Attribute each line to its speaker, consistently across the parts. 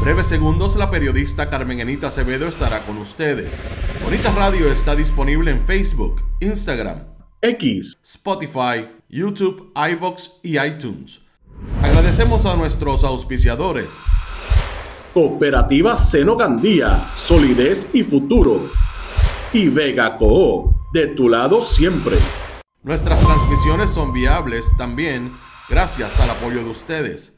Speaker 1: breves segundos la periodista Carmen Enita Acevedo estará con ustedes. Bonita Radio está disponible en Facebook, Instagram, X, Spotify, YouTube, iVox y iTunes. Agradecemos a nuestros auspiciadores. Cooperativa Seno Gandía, Solidez y Futuro. Y Vega Co de tu lado siempre. Nuestras transmisiones son viables también gracias al apoyo de ustedes.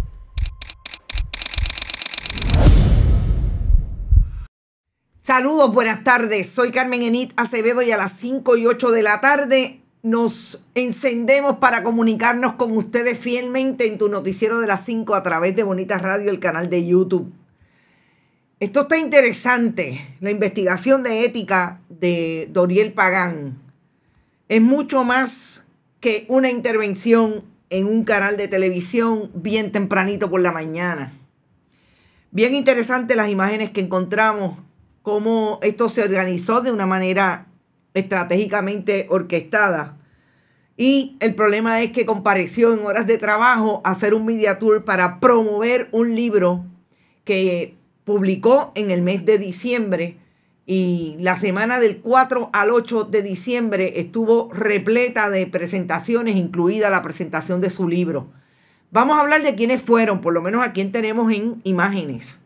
Speaker 2: Saludos, buenas tardes. Soy Carmen Enit Acevedo y a las 5 y 8 de la tarde nos encendemos para comunicarnos con ustedes fielmente en tu noticiero de las 5 a través de Bonita Radio, el canal de YouTube. Esto está interesante, la investigación de ética de Doriel Pagán. Es mucho más que una intervención en un canal de televisión bien tempranito por la mañana. Bien interesante las imágenes que encontramos cómo esto se organizó de una manera estratégicamente orquestada. Y el problema es que compareció en horas de trabajo a hacer un media tour para promover un libro que publicó en el mes de diciembre y la semana del 4 al 8 de diciembre estuvo repleta de presentaciones, incluida la presentación de su libro. Vamos a hablar de quiénes fueron, por lo menos a quién tenemos en imágenes.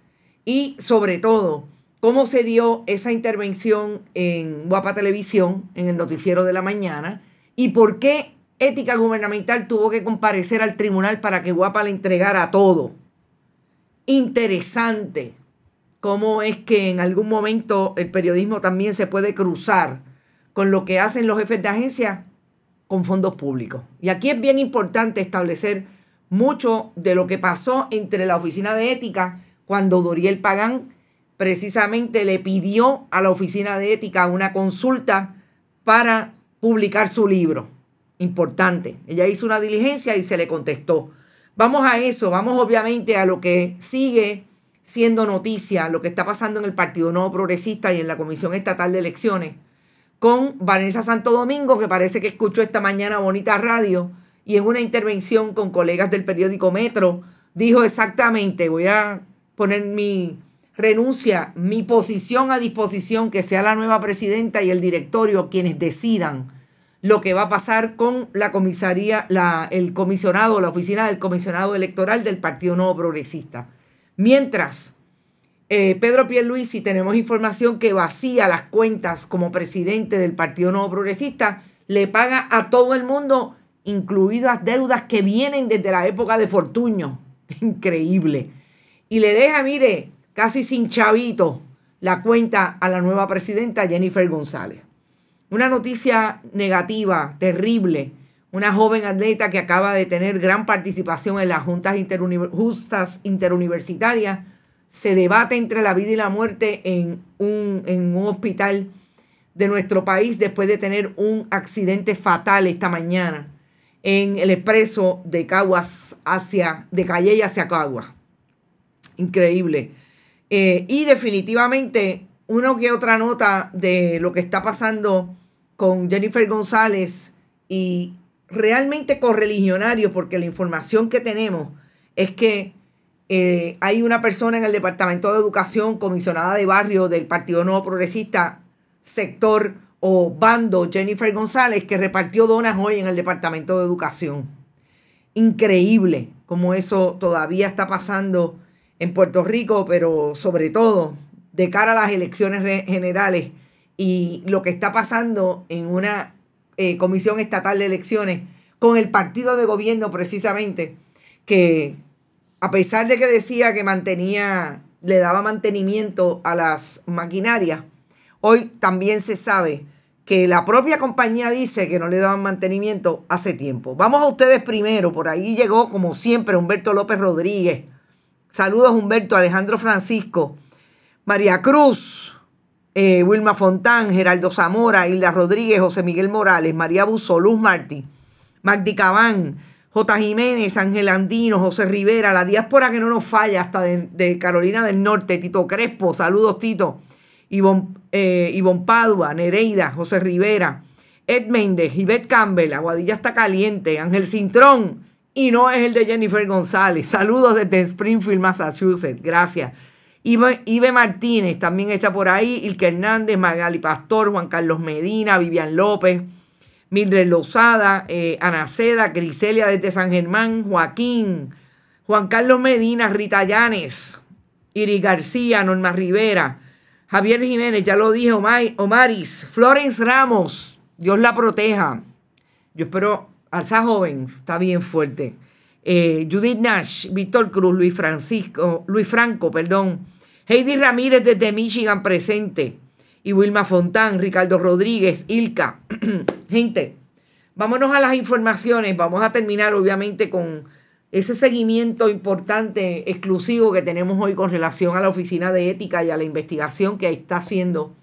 Speaker 2: Y sobre todo, cómo se dio esa intervención en Guapa Televisión, en el noticiero de la mañana, y por qué Ética Gubernamental tuvo que comparecer al tribunal para que Guapa le entregara todo. Interesante cómo es que en algún momento el periodismo también se puede cruzar con lo que hacen los jefes de agencia con fondos públicos. Y aquí es bien importante establecer mucho de lo que pasó entre la Oficina de Ética cuando Doriel Pagán precisamente le pidió a la Oficina de Ética una consulta para publicar su libro. Importante. Ella hizo una diligencia y se le contestó. Vamos a eso, vamos obviamente a lo que sigue siendo noticia, lo que está pasando en el Partido Nuevo Progresista y en la Comisión Estatal de Elecciones, con Vanessa Santo Domingo, que parece que escuchó esta mañana Bonita Radio, y en una intervención con colegas del periódico Metro, dijo exactamente, voy a poner mi renuncia mi posición a disposición, que sea la nueva presidenta y el directorio quienes decidan lo que va a pasar con la comisaría, la, el comisionado, la oficina del comisionado electoral del Partido Nuevo Progresista. Mientras, eh, Pedro si tenemos información que vacía las cuentas como presidente del Partido Nuevo Progresista, le paga a todo el mundo, incluidas deudas que vienen desde la época de Fortuño. Increíble. Y le deja, mire, casi sin chavito, la cuenta a la nueva presidenta Jennifer González. Una noticia negativa, terrible. Una joven atleta que acaba de tener gran participación en las juntas, interuniversitarias se debate entre la vida y la muerte en un, hospital de nuestro país después de tener un accidente fatal esta mañana en el expreso de Caguas hacia, de hacia Caguas. Increíble. Eh, y definitivamente una que otra nota de lo que está pasando con Jennifer González y realmente correligionario, porque la información que tenemos es que eh, hay una persona en el Departamento de Educación, comisionada de barrio del Partido Nuevo Progresista, sector o bando, Jennifer González, que repartió donas hoy en el Departamento de Educación. Increíble como eso todavía está pasando en Puerto Rico, pero sobre todo de cara a las elecciones generales y lo que está pasando en una eh, comisión estatal de elecciones con el partido de gobierno precisamente, que a pesar de que decía que mantenía, le daba mantenimiento a las maquinarias, hoy también se sabe que la propia compañía dice que no le daban mantenimiento hace tiempo. Vamos a ustedes primero, por ahí llegó como siempre Humberto López Rodríguez Saludos Humberto, Alejandro Francisco, María Cruz, eh, Wilma Fontán, Geraldo Zamora, Hilda Rodríguez, José Miguel Morales, María Buso, Luz Martí, Magdi Cabán, J. Jiménez, Ángel Andino, José Rivera, la diáspora que no nos falla, hasta de, Carolina del Norte, Tito Crespo, saludos Tito, Ivonne eh, Padua, Nereida, José Rivera, Ed Méndez, Ivette Campbell, Aguadilla está caliente, Ángel Cintrón, y no es el de Jennifer González. Saludos desde Springfield, Massachusetts. Gracias. Ibe Martínez también está por ahí, Ilke Hernández, Magali Pastor, Juan Carlos Medina, Vivian López, Mildred Lozada, eh, Ana Seda, Griselia desde San Germán, Joaquín, Juan Carlos Medina, Rita Llanes, Iri García, Norma Rivera, Javier Jiménez, ya lo dije, Omaris, Florence Ramos, Dios la proteja. Yo espero Alza joven, está bien fuerte. Eh, Judith Nash, Víctor Cruz, Luis Francisco, Luis Franco, perdón, Heidi Ramírez desde Michigan presente, y Wilma Fontán, Ricardo Rodríguez, Ilka. Gente, vámonos a las informaciones, vamos a terminar obviamente con ese seguimiento importante, exclusivo que tenemos hoy con relación a la Oficina de Ética y a la investigación que está haciendo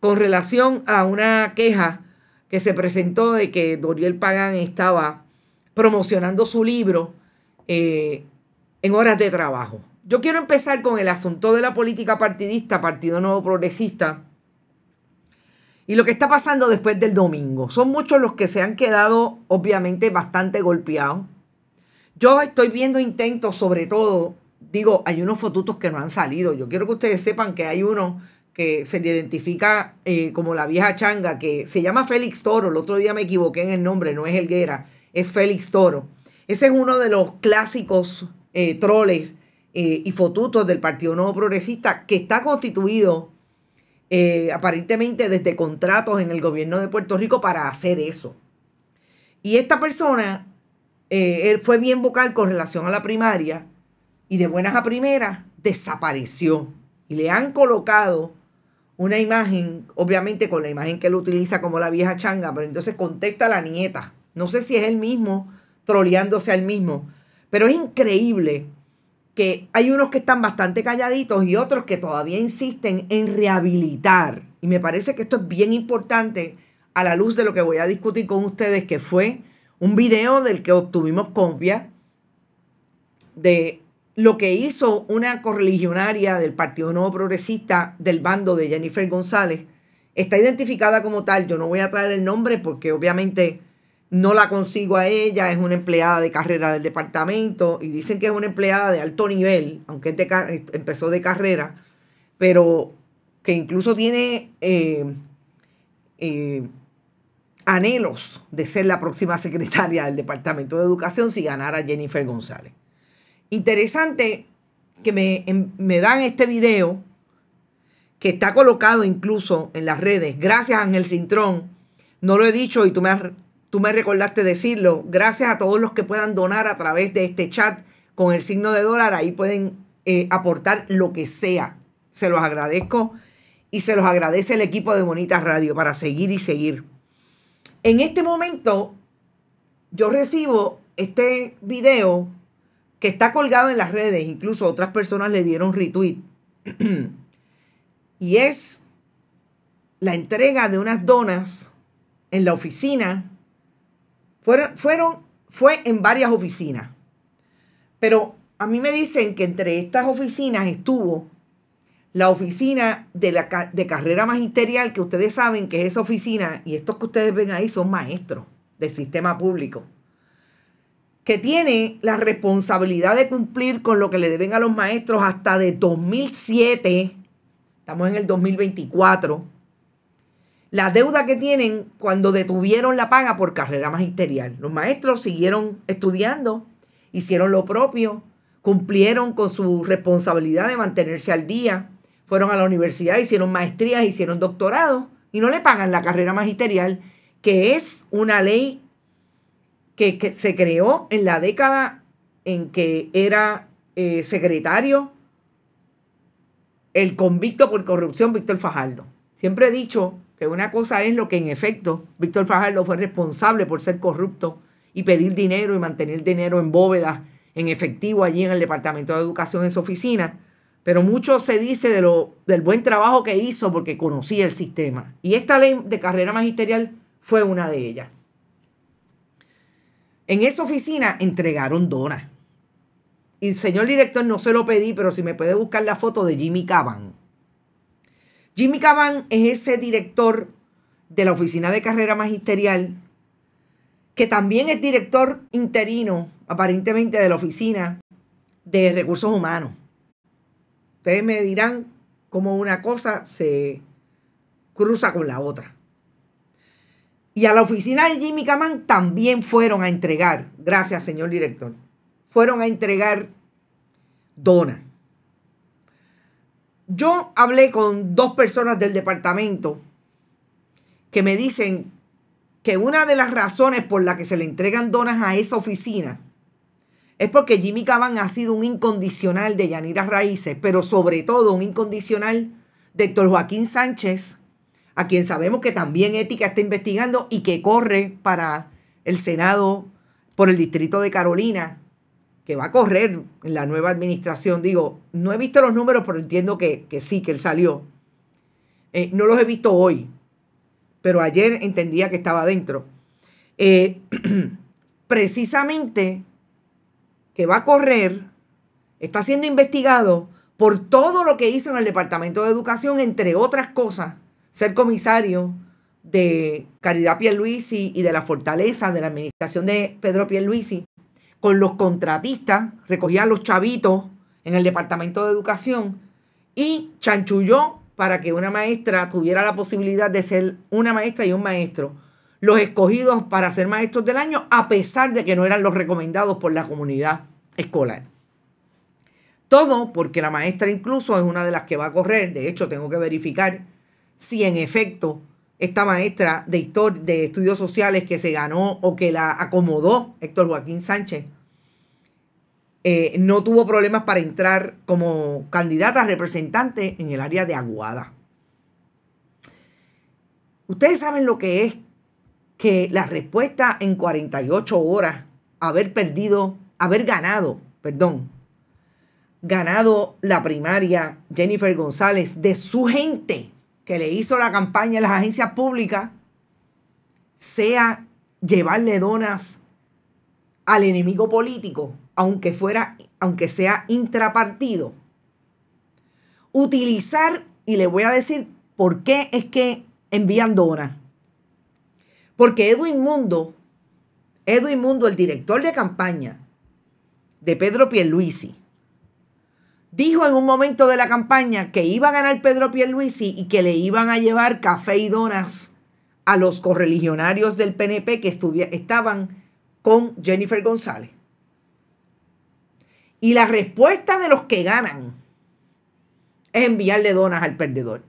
Speaker 2: con relación a una queja que se presentó de que Doriel Pagán estaba promocionando su libro eh, en horas de trabajo. Yo quiero empezar con el asunto de la política partidista, Partido Nuevo Progresista, y lo que está pasando después del domingo. Son muchos los que se han quedado, obviamente, bastante golpeados. Yo estoy viendo intentos, sobre todo, digo, hay unos fotutos que no han salido. Yo quiero que ustedes sepan que hay uno que se le identifica eh, como la vieja changa, que se llama Félix Toro, el otro día me equivoqué en el nombre, no es Helguera, es Félix Toro. Ese es uno de los clásicos eh, troles eh, y fotutos del Partido Nuevo Progresista, que está constituido aparentemente desde contratos en el gobierno de Puerto Rico para hacer eso. Y esta persona, él fue bien vocal con relación a la primaria y de buenas a primeras desapareció. Y le han colocado una imagen, obviamente con la imagen que él utiliza como la vieja changa, pero entonces contesta la nieta. No sé si es el mismo troleándose al mismo, pero es increíble que hay unos que están bastante calladitos y otros que todavía insisten en rehabilitar. Y me parece que esto es bien importante a la luz de lo que voy a discutir con ustedes, que fue un video del que obtuvimos copia de lo que hizo una correligionaria del Partido Nuevo Progresista del bando de Jennifer González está identificada como tal. Yo no voy a traer el nombre porque obviamente no la consigo a ella. Es una empleada de carrera del departamento y dicen que es una empleada de alto nivel, aunque empezó de carrera, pero que incluso tiene eh, eh, anhelos de ser la próxima secretaria del Departamento de Educación si ganara Jennifer González interesante que me, me dan este video, que está colocado incluso en las redes. Gracias, a Ángel Cintrón. No lo he dicho y tú me, tú me recordaste decirlo. Gracias a todos los que puedan donar a través de este chat con el signo de dólar. Ahí pueden eh, aportar lo que sea. Se los agradezco y se los agradece el equipo de Bonitas Radio para seguir y seguir. En este momento, yo recibo este video que está colgado en las redes, incluso otras personas le dieron retweet, y es la entrega de unas donas en la oficina. Fueron, fueron, fue en varias oficinas. Pero a mí me dicen que entre estas oficinas estuvo la oficina de, la, de carrera magisterial, que ustedes saben que es esa oficina, y estos que ustedes ven ahí son maestros del sistema público que tiene la responsabilidad de cumplir con lo que le deben a los maestros hasta de 2007, estamos en el 2024, la deuda que tienen cuando detuvieron la paga por carrera magisterial. Los maestros siguieron estudiando, hicieron lo propio, cumplieron con su responsabilidad de mantenerse al día, fueron a la universidad, hicieron maestrías, hicieron doctorados y no le pagan la carrera magisterial, que es una ley que, se creó en la década en que era eh, secretario el convicto por corrupción Víctor Fajardo. Siempre he dicho que una cosa es lo que en efecto Víctor Fajardo fue responsable por ser corrupto y pedir dinero y mantener dinero en bóvedas, en efectivo allí en el Departamento de Educación en su oficina. Pero mucho se dice de lo, del buen trabajo que hizo porque conocía el sistema. Y esta ley de carrera magisterial fue una de ellas. En esa oficina entregaron donas. Y señor director, no se lo pedí, pero si me puede buscar la foto de Jimmy Caban. Jimmy Caban es ese director de la oficina de carrera magisterial, que también es director interino, aparentemente, de la oficina de recursos humanos. Ustedes me dirán cómo una cosa se cruza con la otra. Y a la oficina de Jimmy Camán también fueron a entregar, gracias señor director, fueron a entregar donas. Yo hablé con dos personas del departamento que me dicen que una de las razones por la que se le entregan donas a esa oficina es porque Jimmy Caban ha sido un incondicional de Yanira Raíces, pero sobre todo un incondicional de Héctor Joaquín Sánchez a quien sabemos que también Ética está investigando y que corre para el Senado por el Distrito de Carolina, que va a correr en la nueva administración. Digo, no he visto los números, pero entiendo que, sí, que él salió. Eh, no los he visto hoy, pero ayer entendía que estaba dentro. Eh, precisamente que va a correr, está siendo investigado por todo lo que hizo en el Departamento de Educación, entre otras cosas, ser comisario de Caridad Pierluisi y de la Fortaleza, de la administración de Pedro Pierluisi, con los contratistas, recogía a los chavitos en el Departamento de Educación y chanchulló para que una maestra tuviera la posibilidad de ser una maestra y un maestro, los escogidos para ser maestros del año, a pesar de que no eran los recomendados por la comunidad escolar. Todo porque la maestra incluso es una de las que va a correr, de hecho tengo que verificar si en efecto esta maestra de, de estudios sociales que se ganó o que la acomodó Héctor Joaquín Sánchez, eh, no tuvo problemas para entrar como candidata representante en el área de Aguada. Ustedes saben lo que es que la respuesta en 48 horas, haber perdido, haber ganado, perdón, ganado la primaria Jennifer González de su gente, que le hizo la campaña a las agencias públicas sea llevarle donas al enemigo político, aunque, fuera, aunque sea intrapartido. Utilizar, y le voy a decir por qué es que envían donas. Porque Edwin Mundo, Edwin Mundo, el director de campaña de Pedro Pierluisi, dijo en un momento de la campaña que iba a ganar Pedro Pierluisi y que le iban a llevar café y donas a los correligionarios del PNP que estaban con Jennifer González. Y la respuesta de los que ganan es enviarle donas al perdedor.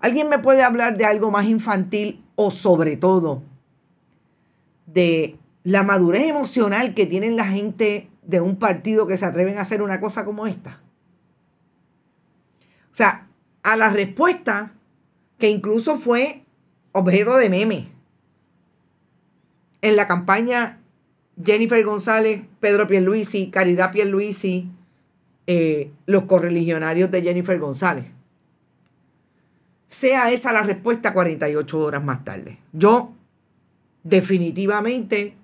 Speaker 2: ¿Alguien me puede hablar de algo más infantil o sobre todo de la madurez emocional que tienen la gente de un partido que se atreven a hacer una cosa como esta. O sea, a la respuesta que incluso fue objeto de meme en la campaña Jennifer González, Pedro Pierluisi, Caridad Pierluisi, eh, los correligionarios de Jennifer González. Sea esa la respuesta 48 horas más tarde. Yo definitivamente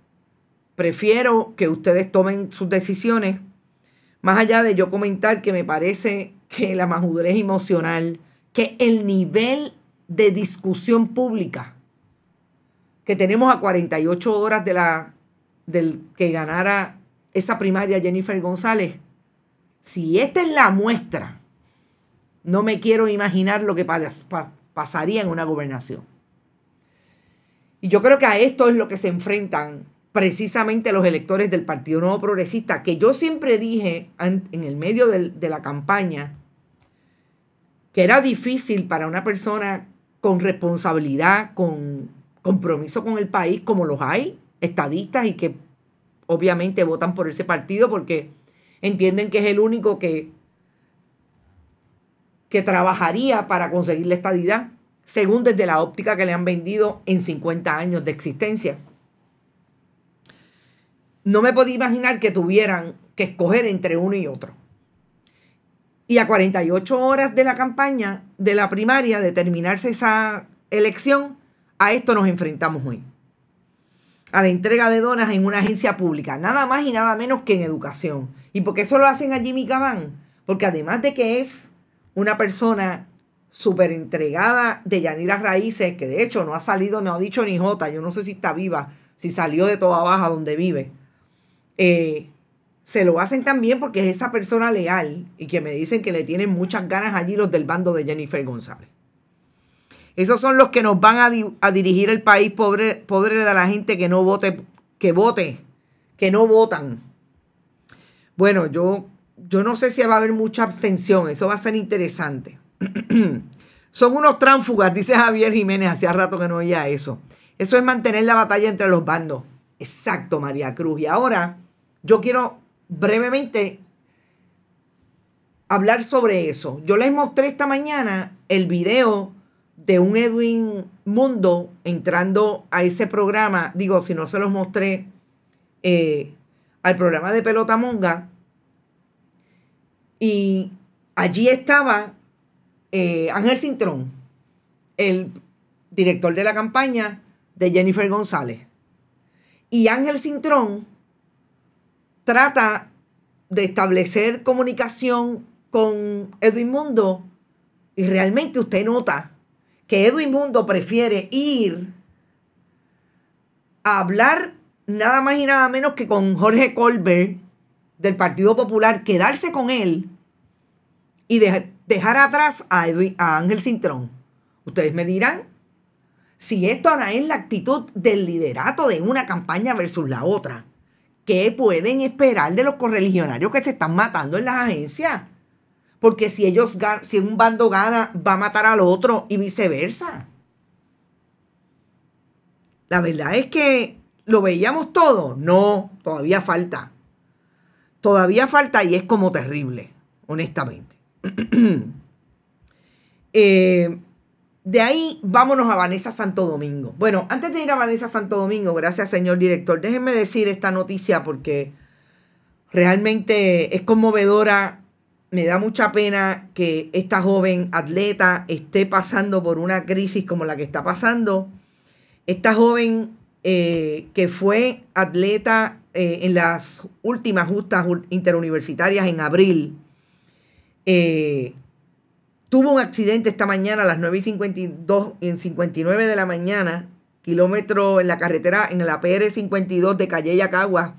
Speaker 2: prefiero que ustedes tomen sus decisiones, más allá de yo comentar que me parece que la majudez emocional, que el nivel de discusión pública que tenemos a 48 horas de la del que ganara esa primaria Jennifer González, si esta es la muestra, no me quiero imaginar lo que pasaría en una gobernación. Y yo creo que a esto es lo que se enfrentan precisamente los electores del Partido Nuevo Progresista, que yo siempre dije en el medio de la campaña que era difícil para una persona con responsabilidad, con compromiso con el país, como los hay, estadistas y que obviamente votan por ese partido porque entienden que es el único que, que trabajaría para conseguir la estadidad, según desde la óptica que le han vendido en 50 años de existencia no me podía imaginar que tuvieran que escoger entre uno y otro. Y a 48 horas de la campaña, de la primaria, de terminarse esa elección, a esto nos enfrentamos hoy. A la entrega de donas en una agencia pública, nada más y nada menos que en educación. ¿Y por qué eso lo hacen a Jimmy Cabán? Porque además de que es una persona súper entregada de Yanira Raíces, que de hecho no ha salido, no ha dicho ni jota, yo no sé si está viva, si salió de toda baja donde vive eh, se lo hacen también porque es esa persona leal y que me dicen que le tienen muchas ganas allí los del bando de Jennifer González. Esos son los que nos van a, dirigir el país pobre, pobre de la gente que no vote, que vote, que no votan. Bueno, yo, yo no sé si va a haber mucha abstención, eso va a ser interesante. son unos tránfugas, dice Javier Jiménez, hacía rato que no oía eso. Eso es mantener la batalla entre los bandos. Exacto, María Cruz. Y ahora yo quiero brevemente hablar sobre eso. Yo les mostré esta mañana el video de un Edwin Mundo entrando a ese programa. Digo, si no se los mostré eh, al programa de Pelota Monga. Y allí estaba eh, Ángel Cintrón, el director de la campaña de Jennifer González. Y Ángel Cintrón trata de establecer comunicación con Edwin Mundo y realmente usted nota que Edwin Mundo prefiere ir a hablar nada más y nada menos que con Jorge Colbert del Partido Popular, quedarse con él y dejar atrás a, a Ángel Cintrón. Ustedes me dirán si esto ahora es la actitud del liderato de una campaña versus la otra. ¿Qué pueden esperar de los correligionarios que se están matando en las agencias? Porque si ellos si un bando gana, va a matar al otro y viceversa. La verdad es que lo veíamos todo. No, todavía falta. Todavía falta y es como terrible, honestamente. eh, de ahí vámonos a Vanessa Santo Domingo. Bueno, antes de ir a Vanessa Santo Domingo, gracias señor director, déjenme decir esta noticia porque realmente es conmovedora. Me da mucha pena que esta joven atleta esté pasando por una crisis como la que está pasando. Esta joven eh, que fue atleta eh, en las últimas justas interuniversitarias en abril, eh, Tuvo un accidente esta mañana a las 9 y 52, en 59 de la mañana, kilómetro en la carretera, en la PR52 de Calle Yacagua,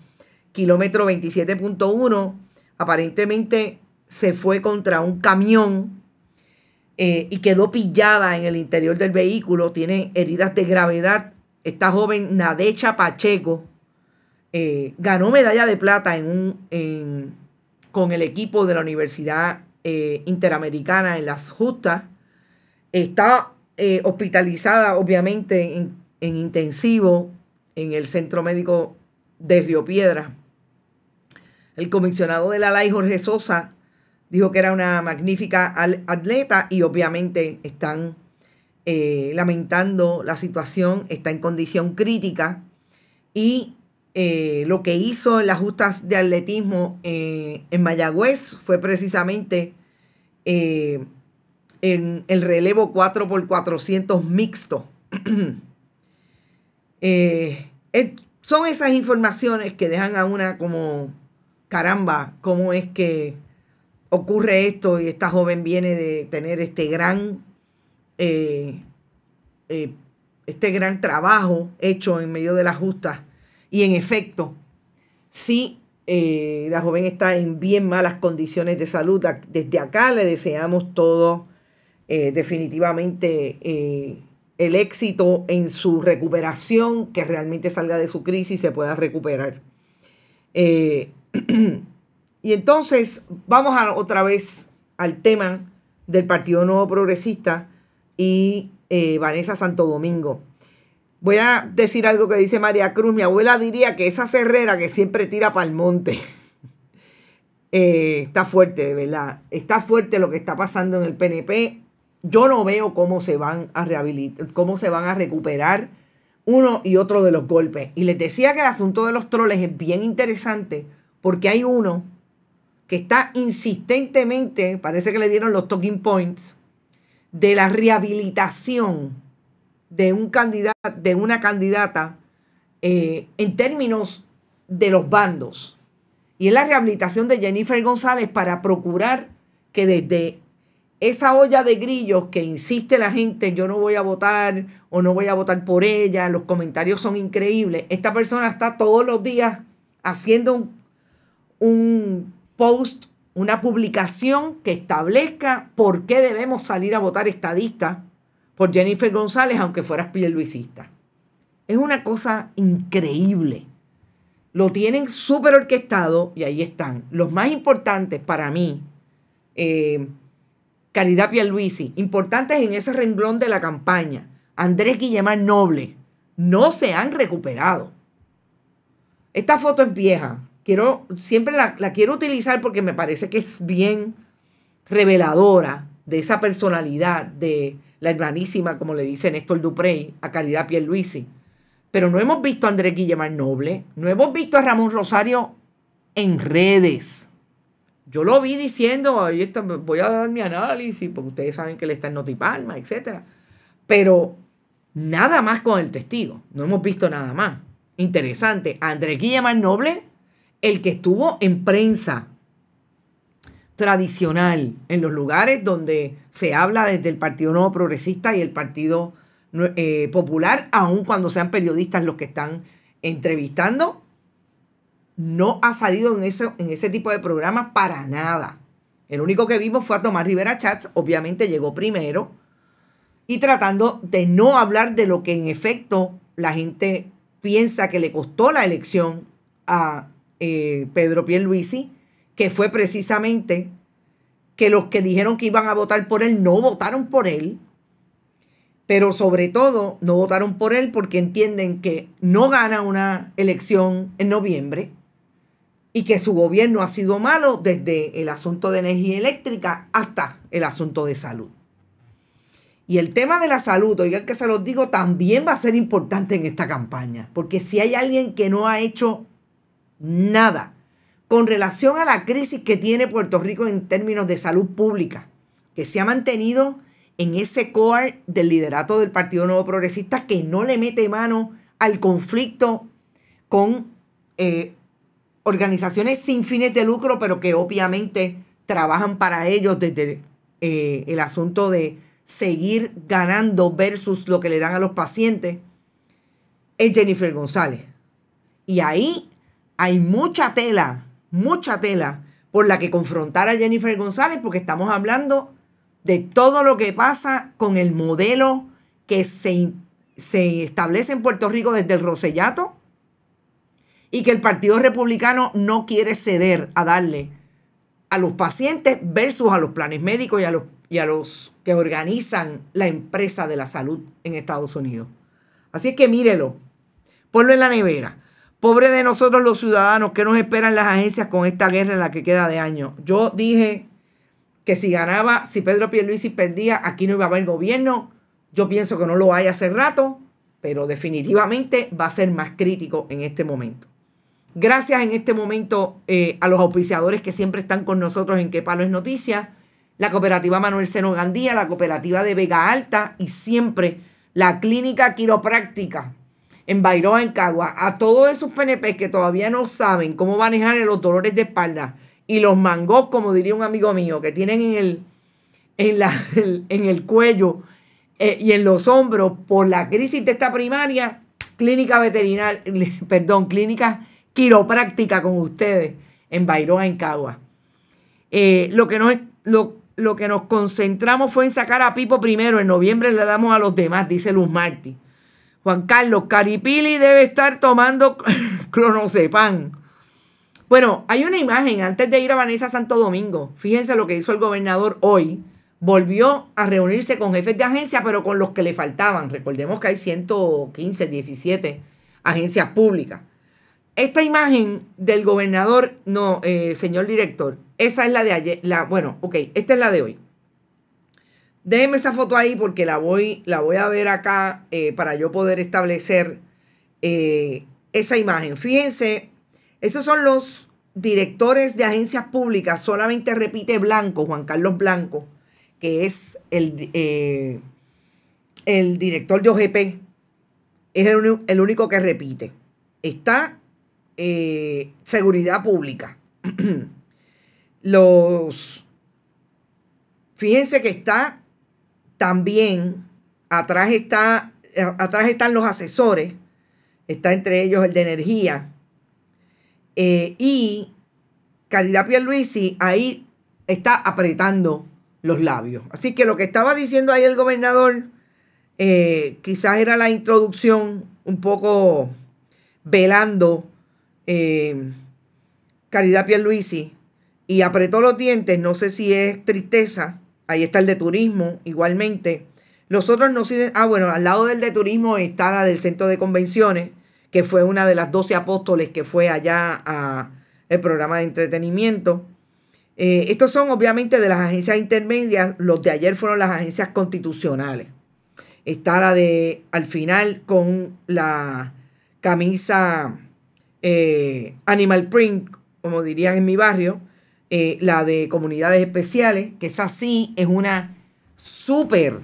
Speaker 2: kilómetro 27.1. Aparentemente se fue contra un camión eh, y quedó pillada en el interior del vehículo. Tiene heridas de gravedad. Esta joven Nadecha Pacheco eh, ganó medalla de plata en un, con el equipo de la Universidad eh, interamericana en las justas. Está eh, hospitalizada, obviamente, en, intensivo en el centro médico de Río Piedra. El comisionado de la LAI, Jorge Sosa, dijo que era una magnífica atleta y obviamente están eh, lamentando la situación, está en condición crítica y eh, lo que hizo en las justas de atletismo eh, en Mayagüez fue precisamente eh, en el relevo 4x400 mixto. son esas informaciones que dejan a una como, caramba, ¿cómo es que ocurre esto y esta joven viene de tener este gran este gran trabajo hecho en medio de las justas y en efecto, sí, eh, la joven está en bien malas condiciones de salud. Desde acá le deseamos todo eh, definitivamente eh, el éxito en su recuperación, que realmente salga de su crisis y se pueda recuperar. y entonces vamos otra vez al tema del Partido Nuevo Progresista y Vanessa Santo Domingo. Voy a decir algo que dice María Cruz. Mi abuela diría que esa cerrera que siempre tira para el monte. Eh, está fuerte, de verdad. Está fuerte lo que está pasando en el PNP. Yo no veo cómo se van a rehabilitar, cómo se van a recuperar uno y otro de los golpes. Y les decía que el asunto de los troles es bien interesante porque hay uno que está insistentemente, parece que le dieron los talking points, de la rehabilitación de, un candidato, de una candidata eh, en términos de los bandos. Y es la rehabilitación de Jennifer González para procurar que desde esa olla de grillos que insiste la gente, yo no voy a votar o no voy a votar por ella, los comentarios son increíbles. Esta persona está todos los días haciendo un, un post, una publicación que establezca por qué debemos salir a votar estadista por Jennifer González, aunque fueras luisista. Es una cosa increíble. Lo tienen súper orquestado y ahí están. Los más importantes para mí, eh, Caridad Caridad Luisi, importantes en ese renglón de la campaña, Andrés Guillemán Noble, no se han recuperado. Esta foto es vieja. Quiero, siempre la quiero utilizar porque me parece que es bien reveladora de esa personalidad, de, la hermanísima, como le dice Néstor Duprey, a Caridad Pierluisi. Pero no hemos visto a André Guillemar Noble, no hemos visto a Ramón Rosario en redes. Yo lo vi diciendo, está, voy a dar mi análisis, porque ustedes saben que le está en Notipalma, etc. Pero nada más con el testigo, no hemos visto nada más. Interesante, André Guillemar Noble, el que estuvo en prensa tradicional, en los lugares donde se habla desde el Partido Nuevo Progresista y el Partido eh, Popular, aun cuando sean periodistas los que están entrevistando, no ha salido en, en ese tipo de programas para nada. El único que vimos fue a Tomás Rivera Chats, obviamente llegó primero, y tratando de no hablar de lo que en efecto la gente piensa que le costó la elección a eh, Pedro Pierluisi, que fue precisamente que los que dijeron que iban a votar por él no votaron por él, pero sobre todo no votaron por él porque entienden que no gana una elección en noviembre y que su gobierno ha sido malo desde el asunto de energía eléctrica hasta el asunto de salud. Y el tema de la salud, oigan que se los digo, también va a ser importante en esta campaña, porque si hay alguien que no ha hecho nada con relación a la crisis que tiene Puerto Rico en términos de salud pública, que se ha mantenido en ese core del liderato del Partido Nuevo Progresista que no le mete mano al conflicto con eh, organizaciones sin fines de lucro, pero que obviamente trabajan para ellos desde eh, el asunto de seguir ganando versus lo que le dan a los pacientes, es Jennifer González. Y ahí hay mucha tela mucha tela por la que confrontar a Jennifer González, porque estamos hablando de todo lo que pasa con el modelo que se, se establece en Puerto Rico desde el Rosellato y que el Partido Republicano no quiere ceder a darle a los pacientes versus a los planes médicos y a los, y a los que organizan la empresa de la salud en Estados Unidos. Así es que mírelo, ponlo en la nevera. Pobre de nosotros los ciudadanos, ¿qué nos esperan las agencias con esta guerra en la que queda de año? Yo dije que si ganaba, si Pedro Pierluisi perdía, aquí no iba a haber gobierno. Yo pienso que no lo hay hace rato, pero definitivamente va a ser más crítico en este momento. Gracias en este momento eh, a los auspiciadores que siempre están con nosotros en Qué Palo es Noticia, la cooperativa Manuel Seno Gandía, la cooperativa de Vega Alta y siempre la clínica quiropráctica en Bayroa, en Cagua, a todos esos PNP que todavía no saben cómo manejar los dolores de espalda y los mangos, como diría un amigo mío, que tienen en el, en la, en el cuello eh, y en los hombros por la crisis de esta primaria, clínica veterinaria, perdón, clínica quiropráctica con ustedes en Bayroa, en Cagua. Eh, lo, que lo, lo que nos concentramos fue en sacar a Pipo primero, en noviembre le damos a los demás, dice Luz Martí. Juan Carlos Caripili debe estar tomando clonosepan. Bueno, hay una imagen antes de ir a Vanessa Santo Domingo. Fíjense lo que hizo el gobernador hoy. Volvió a reunirse con jefes de agencia, pero con los que le faltaban. Recordemos que hay 115, 17 agencias públicas. Esta imagen del gobernador, no, eh, señor director, esa es la de ayer, la, bueno, ok, esta es la de hoy. Déjenme esa foto ahí porque la voy, la voy a ver acá eh, para yo poder establecer eh, esa imagen. Fíjense, esos son los directores de agencias públicas. Solamente repite Blanco, Juan Carlos Blanco, que es el, eh, el director de OGP. Es el, el único que repite. Está Seguridad Pública. los... Fíjense que está también atrás, está, eh, atrás están los asesores, está entre ellos el de energía. Eh, y Caridad Pierluisi ahí está apretando los labios. Así que lo que estaba diciendo ahí el gobernador eh, quizás era la introducción un poco velando Caridad Pierluisi y apretó los dientes, no sé si es tristeza Ahí está el de turismo, igualmente. Los otros no Ah, bueno, al lado del de turismo está la del centro de convenciones, que fue una de las 12 apóstoles que fue allá al el programa de entretenimiento. Eh, estos son obviamente de las agencias intermedias. Los de ayer fueron las agencias constitucionales. Está la de al final con la camisa eh, animal print, como dirían en mi barrio eh, la de comunidades especiales, que esa sí es una súper,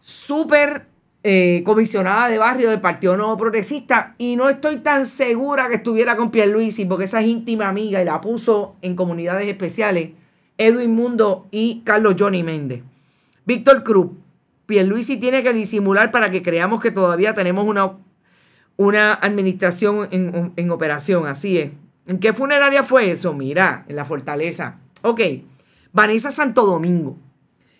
Speaker 2: súper eh, comisionada de barrio del Partido Nuevo Progresista y no estoy tan segura que estuviera con Pierluisi porque esa es íntima amiga y la puso en comunidades especiales Edwin Mundo y Carlos Johnny Méndez. Víctor Cruz, Pierluisi tiene que disimular para que creamos que todavía tenemos una, una administración en, en operación, así es. ¿En qué funeraria fue eso? Mira, en la fortaleza. Ok, Vanessa Santo Domingo.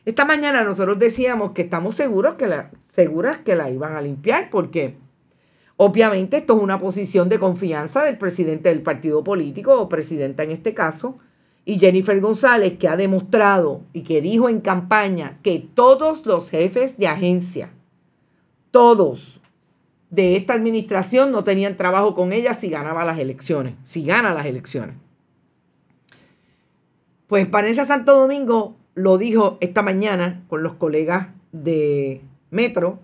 Speaker 2: Esta mañana nosotros decíamos que estamos seguros que la, seguras que la iban a limpiar porque obviamente esto es una posición de confianza del presidente del partido político o presidenta en este caso. Y Jennifer González, que ha demostrado y que dijo en campaña que todos los jefes de agencia, todos, de esta administración no tenían trabajo con ella si ganaba las elecciones, si gana las elecciones. Pues Vanessa Santo Domingo lo dijo esta mañana con los colegas de Metro,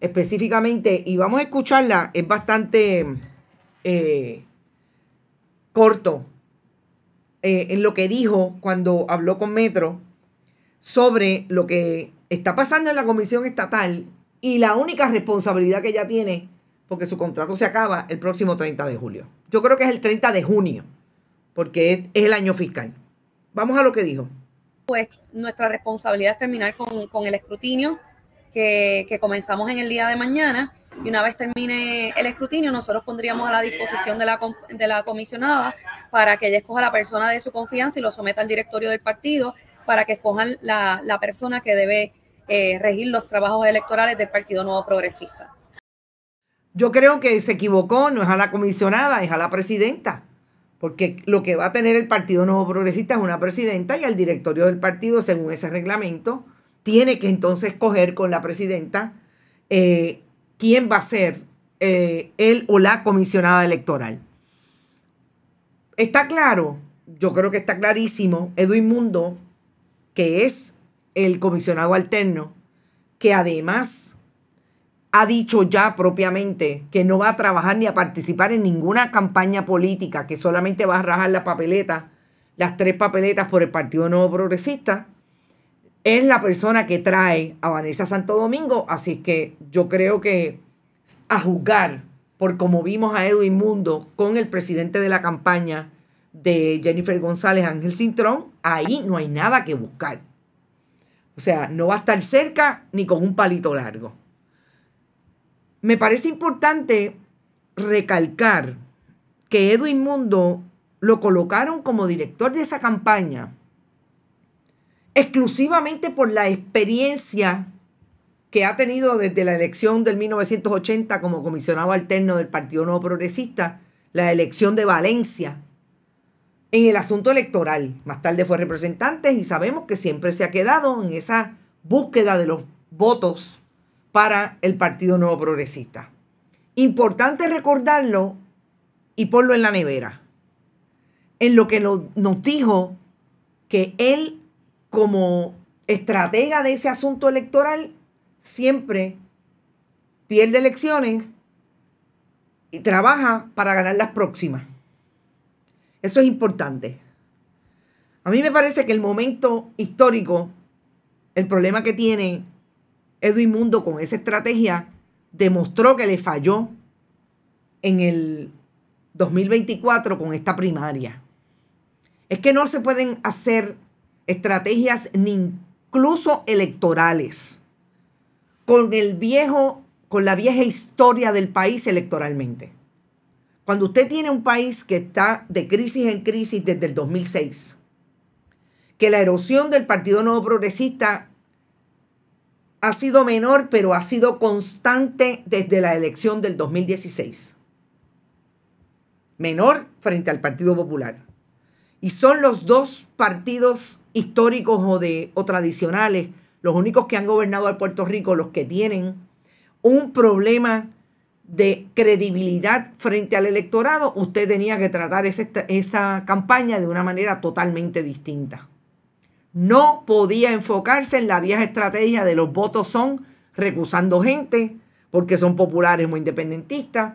Speaker 2: específicamente, y vamos a escucharla, es bastante eh, corto eh, en lo que dijo cuando habló con Metro sobre lo que está pasando en la Comisión Estatal y la única responsabilidad que ella tiene, porque su contrato se acaba el próximo 30 de julio. Yo creo que es el 30 de junio, porque es, el año fiscal. Vamos a lo que dijo. Pues nuestra responsabilidad es terminar con, el escrutinio que, comenzamos en el día de mañana y una vez termine el escrutinio nosotros pondríamos a la disposición de la, de la comisionada para que ella escoja la persona de su confianza y lo someta al directorio del partido para que escojan la, la persona que debe eh, regir los trabajos electorales del Partido Nuevo Progresista. Yo creo que se equivocó, no es a la comisionada, es a la presidenta, porque lo que va a tener el Partido Nuevo Progresista es una presidenta y el directorio del partido, según ese reglamento, tiene que entonces coger con la presidenta eh, quién va a ser eh, él o la comisionada electoral. Está claro, yo creo que está clarísimo, Edwin Mundo, que es el comisionado alterno, que además ha dicho ya propiamente que no va a trabajar ni a participar en ninguna campaña política, que solamente va a rajar la papeleta, las tres papeletas por el Partido Nuevo Progresista, es la persona que trae a Vanessa Santo Domingo. Así que yo creo que a juzgar por como vimos a Edwin Mundo con el presidente de la campaña de Jennifer González, Ángel Cintrón, ahí no hay nada que buscar. O sea, no va a estar cerca ni con un palito largo. Me parece importante recalcar que Edwin Mundo lo colocaron como director de esa campaña exclusivamente por la experiencia que ha tenido desde la elección del 1980 como comisionado alterno del Partido Nuevo Progresista, la elección de Valencia, en el asunto electoral. Más tarde fue representante y sabemos que siempre se ha quedado en esa búsqueda de los votos para el Partido Nuevo Progresista. Importante recordarlo y ponerlo en la nevera. En lo que nos dijo que él, como estratega de ese asunto electoral, siempre pierde elecciones y trabaja para ganar las próximas. Eso es importante. A mí me parece que el momento histórico, el problema que tiene Edwin Mundo con esa estrategia, demostró que le falló en el 2024 con esta primaria. Es que no se pueden hacer estrategias ni incluso electorales con el viejo, con la vieja historia del país electoralmente. Cuando usted tiene un país que está de crisis en crisis desde el 2006, que la erosión del Partido Nuevo Progresista ha sido menor, pero ha sido constante desde la elección del 2016. Menor frente al Partido Popular. Y son los dos partidos históricos o, de, o tradicionales, los únicos que han gobernado a Puerto Rico, los que tienen un problema de credibilidad frente al electorado, usted tenía que tratar esa, campaña de una manera totalmente distinta. No podía enfocarse en la vieja estrategia de los votos son recusando gente porque son populares o independentistas,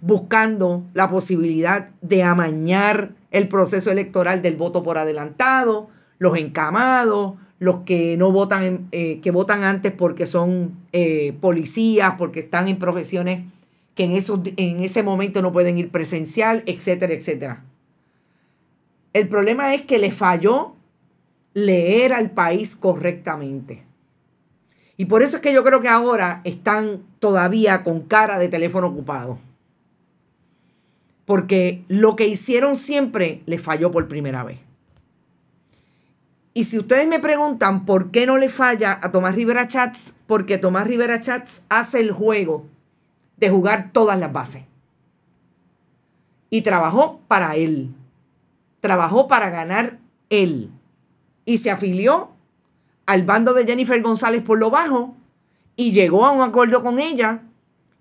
Speaker 2: buscando la posibilidad de amañar el proceso electoral del voto por adelantado, los encamados, los que no votan, eh, que votan antes porque son eh, policías, porque están en profesiones que en, en ese momento no pueden ir presencial, etcétera, etcétera. El problema es que le falló leer al país correctamente. Y por eso es que yo creo que ahora están todavía con cara de teléfono ocupado. Porque lo que hicieron siempre les falló por primera vez. Y si ustedes me preguntan por qué no le falla a Tomás Rivera Chats, porque Tomás Rivera Chats hace el juego de jugar todas las bases. Y trabajó para él. Trabajó para ganar él. Y se afilió al bando de Jennifer González por lo bajo y llegó a un acuerdo con ella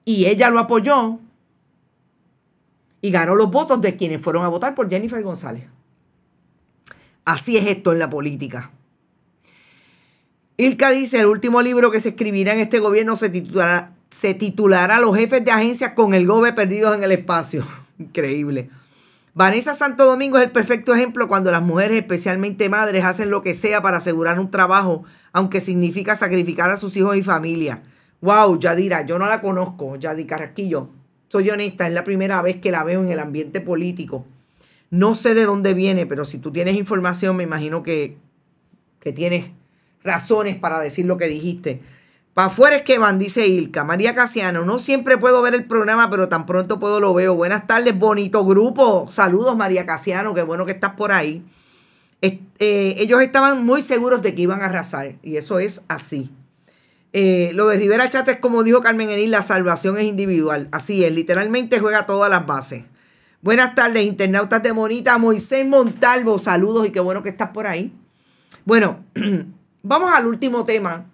Speaker 2: y ella lo apoyó y ganó los votos de quienes fueron a votar por Jennifer González. Así es esto en la política. Ilka dice, el último libro que se escribirá en este gobierno se titulará, se Los jefes de agencias con el gobe perdidos en el espacio. Increíble. Vanessa Santo Domingo es el perfecto ejemplo cuando las mujeres, especialmente madres, hacen lo que sea para asegurar un trabajo, aunque significa sacrificar a sus hijos y familia. Wow, Yadira, yo no la conozco, Yadira Carrasquillo. Soy honesta, es la primera vez que la veo en el ambiente político. No sé de dónde viene, pero si tú tienes información, me imagino que, tienes razones para decir lo que dijiste. Pa' afuera es que van, dice Ilka. María Casiano, no siempre puedo ver el programa, pero tan pronto puedo lo veo. Buenas tardes, bonito grupo. Saludos, María Casiano, qué bueno que estás por ahí. Eh, ellos estaban muy seguros de que iban a arrasar, y eso es así. Eh, lo de Rivera es como dijo Carmen Enil, la salvación es individual. Así es, literalmente juega todas las bases. Buenas tardes, internautas de Monita, Moisés Montalvo, saludos y qué bueno que estás por ahí. Bueno, vamos al último tema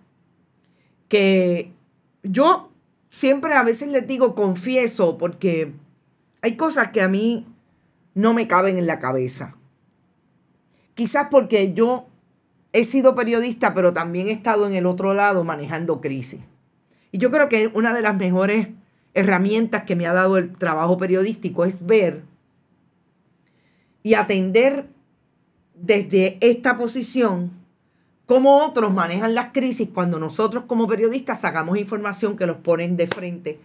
Speaker 2: que yo siempre a veces les digo confieso porque hay cosas que a mí no me caben en la cabeza. Quizás porque yo he sido periodista, pero también he estado en el otro lado manejando crisis. Y yo creo que una de las mejores herramientas que me ha dado el trabajo periodístico es ver y atender desde esta posición cómo otros manejan las crisis cuando nosotros como periodistas sacamos información que los ponen de frente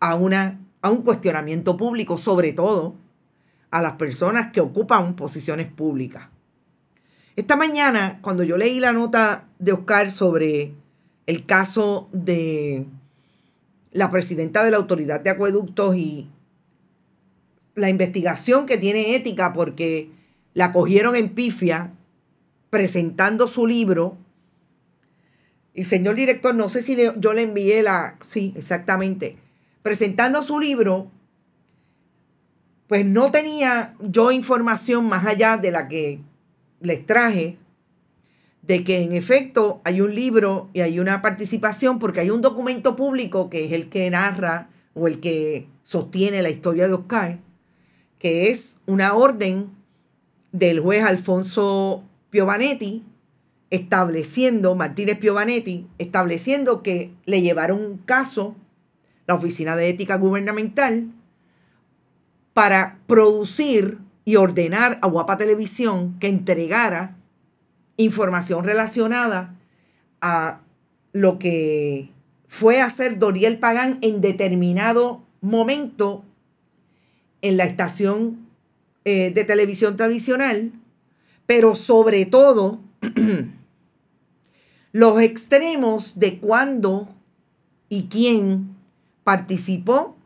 Speaker 2: a, una, a un cuestionamiento público, sobre todo a las personas que ocupan posiciones públicas. Esta mañana, cuando yo leí la nota de Oscar sobre el caso de la presidenta de la Autoridad de Acueductos y la investigación que tiene ética porque la cogieron en pifia presentando su libro. el señor director, no sé si yo le envié la... Sí, exactamente. Presentando su libro, pues no tenía yo información más allá de la que les traje, de que en efecto hay un libro y hay una participación porque hay un documento público que es el que narra o el que sostiene la historia de Oscar que es una orden del juez Alfonso Piovanetti estableciendo, Martínez Piovanetti, estableciendo que le llevaron un caso, la Oficina de Ética Gubernamental, para producir y ordenar a Guapa Televisión que entregara información relacionada a lo que fue hacer Doriel Pagán en determinado momento en la estación eh, de televisión tradicional, pero sobre todo los extremos de cuándo y quién participó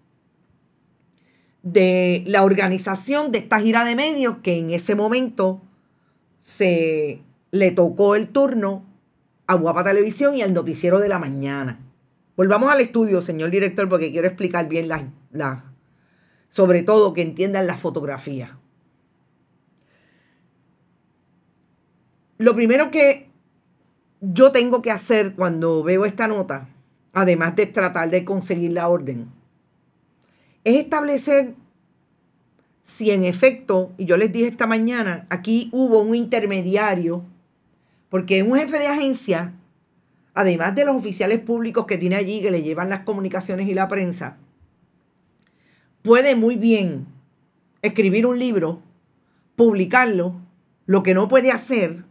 Speaker 2: de la organización de esta gira de medios que en ese momento se le tocó el turno a Guapa Televisión y al Noticiero de la Mañana. Volvamos al estudio, señor director, porque quiero explicar bien las, las sobre todo que entiendan la fotografía. Lo primero que yo tengo que hacer cuando veo esta nota, además de tratar de conseguir la orden, es establecer si en efecto, y yo les dije esta mañana, aquí hubo un intermediario, porque un jefe de agencia, además de los oficiales públicos que tiene allí, que le llevan las comunicaciones y la prensa, puede muy bien escribir un libro, publicarlo, lo que no puede hacer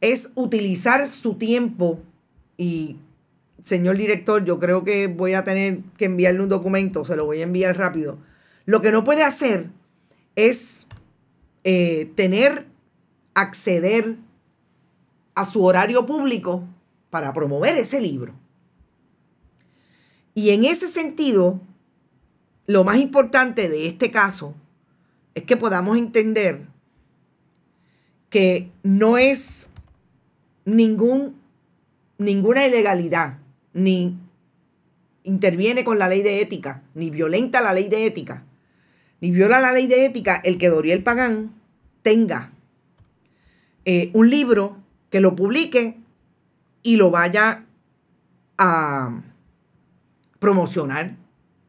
Speaker 2: es utilizar su tiempo y, señor director, yo creo que voy a tener que enviarle un documento, se lo voy a enviar rápido. Lo que no puede hacer es eh, tener, acceder a su horario público para promover ese libro. Y en ese sentido, lo más importante de este caso es que podamos entender que no es ningún, ninguna ilegalidad, ni interviene con la ley de ética, ni violenta la ley de ética, ni viola la ley de ética el que Doriel Pagán tenga eh, un libro que lo publique y lo vaya a promocionar.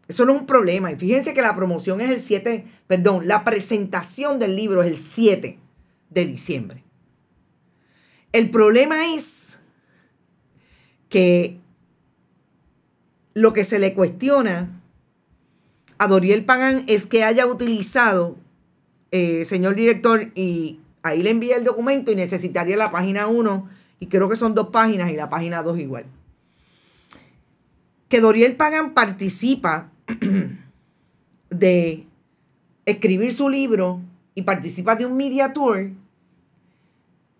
Speaker 2: Eso no es un problema. Y fíjense que la promoción es el 7, perdón, la presentación del libro es el 7 de diciembre. El problema es que lo que se le cuestiona a Doriel Pagan es que haya utilizado, eh, señor director, y ahí le envía el documento y necesitaría la página 1, y creo que son dos páginas y la página 2 igual que Doriel Pagan participa de escribir su libro y participar de un media tour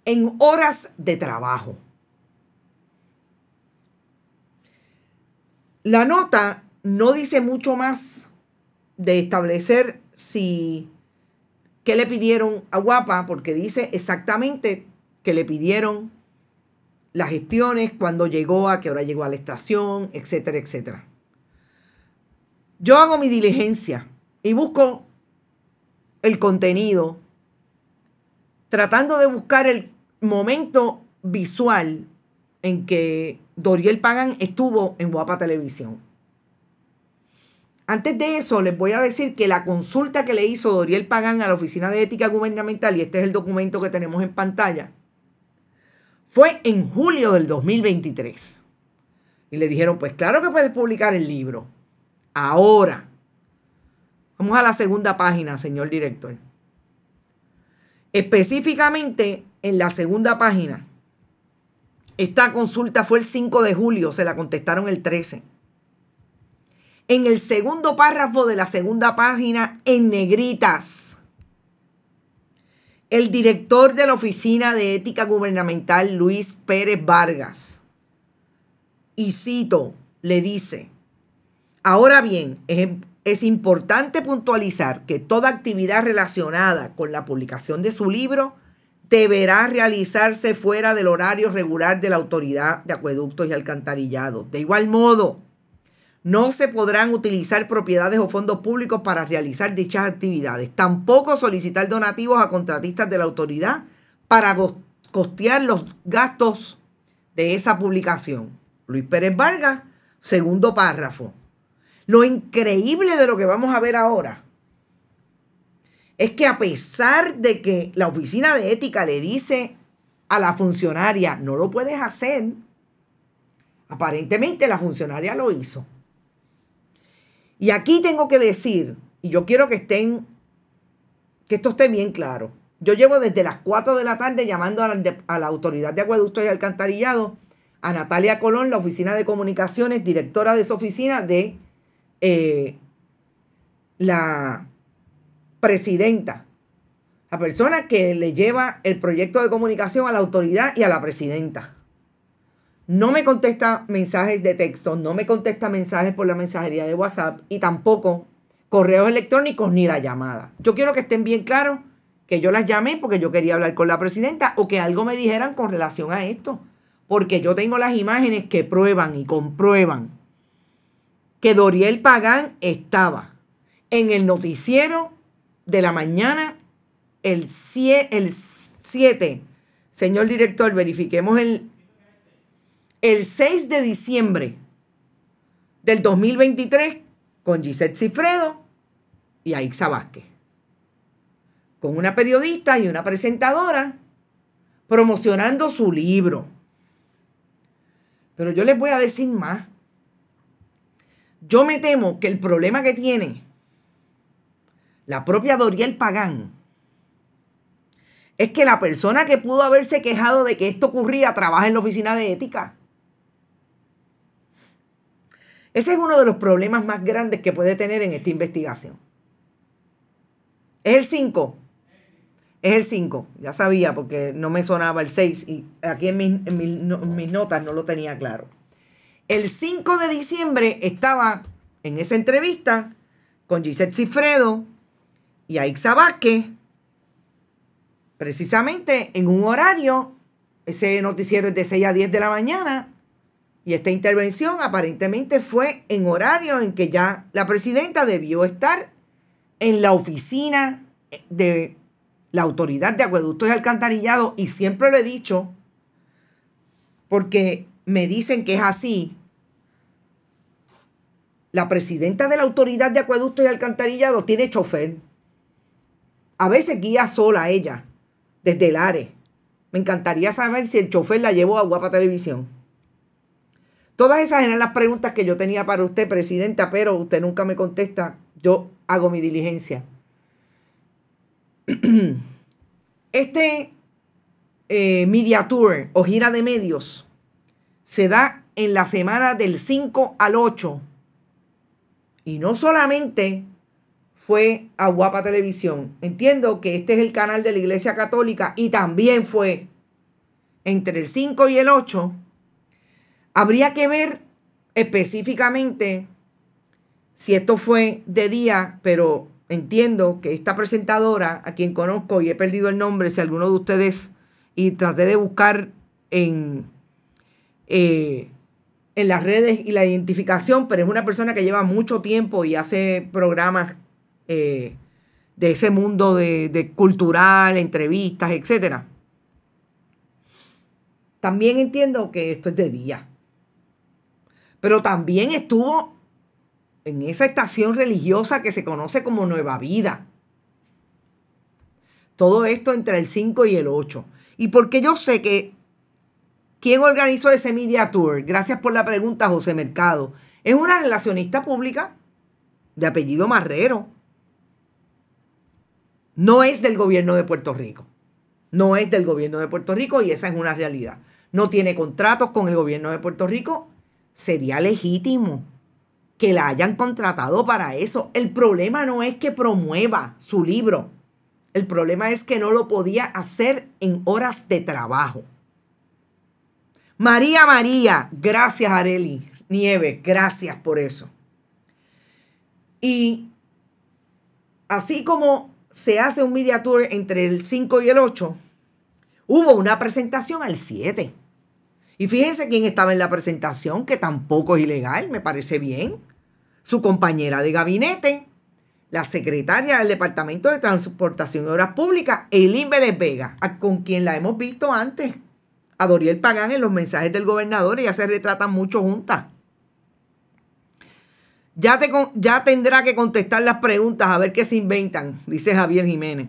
Speaker 2: en horas de trabajo. La nota no dice mucho más de establecer si qué le pidieron a Guapa, porque dice exactamente que le pidieron las gestiones, cuando llegó, a qué hora llegó a la estación, etcétera, etcétera. Yo hago mi diligencia y busco el contenido, tratando de buscar el momento visual en que Doriel Pagan estuvo en Guapa Televisión. Antes de eso, les voy a decir que la consulta que le hizo Doriel Pagán a la Oficina de Ética Gubernamental, y este es el documento que tenemos en pantalla, fue en julio del 2023. Y le dijeron, pues claro que puedes publicar el libro. Ahora, vamos a la segunda página, señor director. Específicamente en la segunda página, esta consulta fue el 5 de julio, se la contestaron el 13. En el segundo párrafo de la segunda página, en negritas, el director de la Oficina de Ética Gubernamental, Luis Pérez Vargas, y cito, le dice, Ahora bien, es, importante puntualizar que toda actividad relacionada con la publicación de su libro deberá realizarse fuera del horario regular de la autoridad de acueductos y alcantarillados. De igual modo, no se podrán utilizar propiedades o fondos públicos para realizar dichas actividades. Tampoco solicitar donativos a contratistas de la autoridad para costear los gastos de esa publicación. Luis Pérez Vargas, segundo párrafo. Lo increíble de lo que vamos a ver ahora es que a pesar de que la oficina de ética le dice a la funcionaria, no lo puedes hacer, aparentemente la funcionaria lo hizo. Y aquí tengo que decir, y yo quiero que estén, que esto esté bien claro. Yo llevo desde las 4 de la tarde llamando a la, autoridad de acueductos y alcantarillado, a Natalia Colón, la oficina de comunicaciones, directora de esa oficina de eh, la presidenta, la persona que le lleva el proyecto de comunicación a la autoridad y a la presidenta. No me contesta mensajes de texto, no me contesta mensajes por la mensajería de WhatsApp y tampoco correos electrónicos ni la llamada. Yo quiero que estén bien claros que yo las llamé porque yo quería hablar con la presidenta o que algo me dijeran con relación a esto, porque yo tengo las imágenes que prueban y comprueban que Doriel Pagán estaba en el noticiero de la mañana el 7. Señor director, verifiquemos el, el 6 de diciembre del 2023 con Gisette Cifredo y Aixa Vázquez. Con una periodista y una presentadora promocionando su libro. Pero yo les voy a decir más. Yo me temo que el problema que tiene la propia Doriel Pagán es que la persona que pudo haberse quejado de que esto ocurría trabaja en la oficina de ética. Ese es uno de los problemas más grandes que puede tener en esta investigación. Es el 5. Es el 5. Ya sabía porque no me sonaba el 6 y aquí en mis, mis notas no lo tenía claro. El 5 de diciembre estaba en esa entrevista con Gisette Cifredo y Aixa Vázquez, precisamente en un horario, ese noticiero es de 6 a 10 de la mañana, y esta intervención aparentemente fue en horario en que ya la presidenta debió estar en la oficina de la autoridad de acueductos y alcantarillado, y siempre lo he dicho, porque me dicen que es así, la presidenta de la Autoridad de acueductos y Alcantarillado tiene chofer. A veces guía sola ella, desde el ARE. Me encantaría saber si el chofer la llevó a Guapa Televisión. Todas esas eran las preguntas que yo tenía para usted, presidenta, pero usted nunca me contesta. Yo hago mi diligencia. Este eh, media tour o gira de medios se da en la semana del 5 al 8. Y no solamente fue a Guapa Televisión. Entiendo que este es el canal de la Iglesia Católica y también fue entre el 5 y el 8. Habría que ver específicamente si esto fue de día, pero entiendo que esta presentadora, a quien conozco y he perdido el nombre, si alguno de ustedes, y traté de buscar en eh, en las redes y la identificación, pero es una persona que lleva mucho tiempo y hace programas eh, de ese mundo de, cultural, entrevistas, etc. También entiendo que esto es de día. Pero también estuvo en esa estación religiosa que se conoce como Nueva Vida. Todo esto entre el 5 y el 8. Y porque yo sé que ¿Quién organizó ese media tour? Gracias por la pregunta, José Mercado. Es una relacionista pública de apellido Marrero. No es del gobierno de Puerto Rico. No es del gobierno de Puerto Rico y esa es una realidad. No tiene contratos con el gobierno de Puerto Rico. Sería legítimo que la hayan contratado para eso. El problema no es que promueva su libro. El problema es que no lo podía hacer en horas de trabajo. María, María, gracias Areli Nieves, gracias por eso. Y así como se hace un media tour entre el 5 y el 8, hubo una presentación al 7. Y fíjense quién estaba en la presentación, que tampoco es ilegal, me parece bien. Su compañera de gabinete, la secretaria del Departamento de Transportación y Obras Públicas, Eileen Vélez Vega, con quien la hemos visto antes a Doriel Pagán en los mensajes del gobernador, ya se retratan mucho juntas. Ya, te, ya tendrá que contestar las preguntas a ver qué se inventan, dice Javier Jiménez.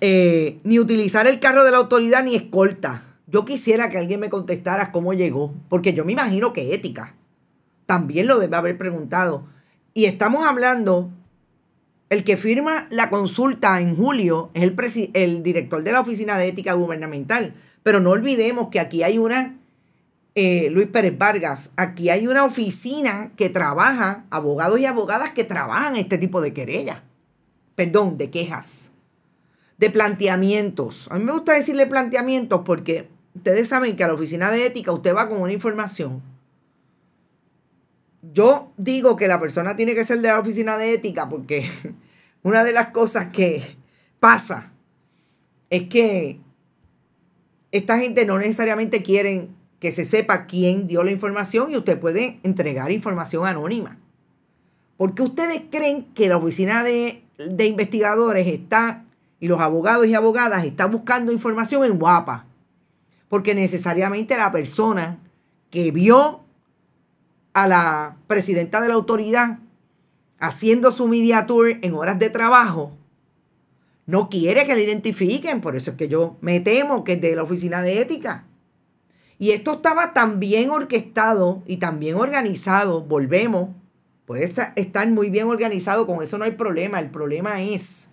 Speaker 2: Eh, ni utilizar el carro de la autoridad ni escolta. Yo quisiera que alguien me contestara cómo llegó, porque yo me imagino que ética también lo debe haber preguntado. Y estamos hablando, el que firma la consulta en julio es el, el director de la Oficina de Ética Gubernamental. Pero no olvidemos que aquí hay una, eh, Luis Pérez Vargas, aquí hay una oficina que trabaja, abogados y abogadas que trabajan este tipo de querellas, perdón, de quejas, de planteamientos. A mí me gusta decirle planteamientos porque ustedes saben que a la oficina de ética usted va con una información. Yo digo que la persona tiene que ser de la oficina de ética porque una de las cosas que pasa es que esta gente no necesariamente quiere que se sepa quién dio la información y usted puede entregar información anónima. Porque ustedes creen que la oficina de, investigadores está y los abogados y abogadas están buscando información en guapa. Porque necesariamente la persona que vio a la presidenta de la autoridad haciendo su media tour en horas de trabajo no quiere que le identifiquen, por eso es que yo me temo que es de la oficina de ética. Y esto estaba tan bien orquestado y tan bien organizado, volvemos, puede estar muy bien organizado, con eso no hay problema, el problema es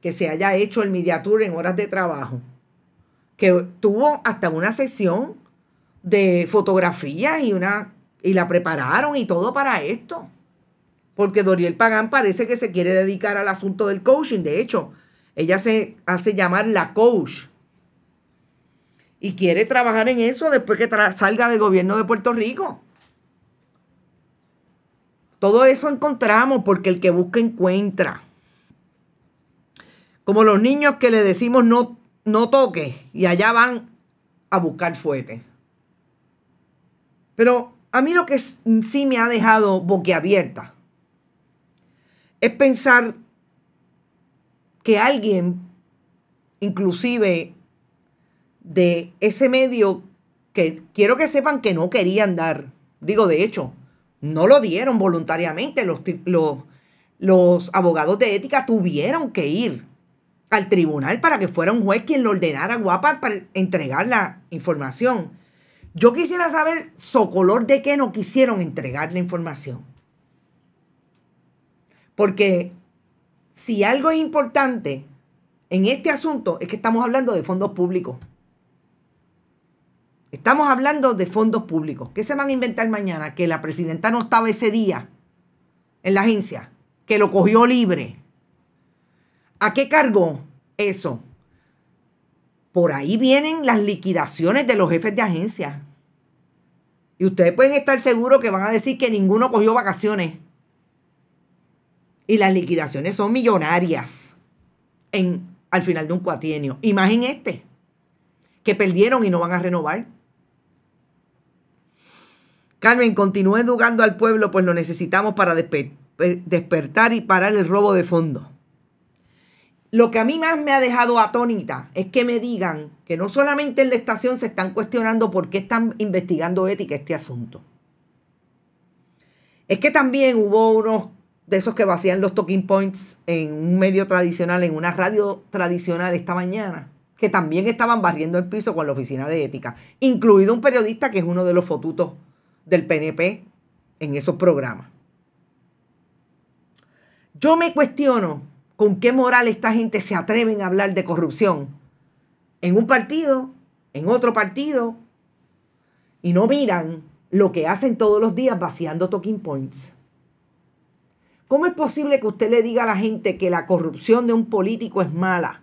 Speaker 2: que se haya hecho el mediatur en horas de trabajo, que tuvo hasta una sesión de fotografías y una y la prepararon y todo para esto. Porque Doriel Pagán parece que se quiere dedicar al asunto del coaching, de hecho, ella se hace llamar la coach y quiere trabajar en eso después que salga del gobierno de Puerto Rico. Todo eso encontramos porque el que busca encuentra. Como los niños que le decimos no, no toque y allá van a buscar fuete. Pero a mí lo que sí me ha dejado boquiabierta es pensar que alguien, inclusive de ese medio, que quiero que sepan que no querían dar, digo, de hecho, no lo dieron voluntariamente, los, los, abogados de ética tuvieron que ir al tribunal para que fuera un juez quien lo ordenara Guapa para entregar la información. Yo quisiera saber, socolor, de qué no quisieron entregar la información. Porque si algo es importante en este asunto es que estamos hablando de fondos públicos. Estamos hablando de fondos públicos. ¿Qué se van a inventar mañana? Que la presidenta no estaba ese día en la agencia, que lo cogió libre. ¿A qué cargo eso? Por ahí vienen las liquidaciones de los jefes de agencia. Y ustedes pueden estar seguros que van a decir que ninguno cogió vacaciones. Y las liquidaciones son millonarias en, al final de un cuatienio. Y este, que perdieron y no van a renovar. Carmen, continúe educando al pueblo, pues lo necesitamos para eh, despertar y parar el robo de fondos. Lo que a mí más me ha dejado atónita es que me digan que no solamente en la estación se están cuestionando por qué están investigando ética este asunto. Es que también hubo unos de esos que vacían los talking points en un medio tradicional, en una radio tradicional esta mañana, que también estaban barriendo el piso con la oficina de ética, incluido un periodista que es uno de los fotutos del PNP en esos programas. Yo me cuestiono con qué moral esta gente se atreven a hablar de corrupción en un partido, en otro partido, y no miran lo que hacen todos los días vaciando talking points. ¿Cómo es posible que usted le diga a la gente que la corrupción de un político es mala?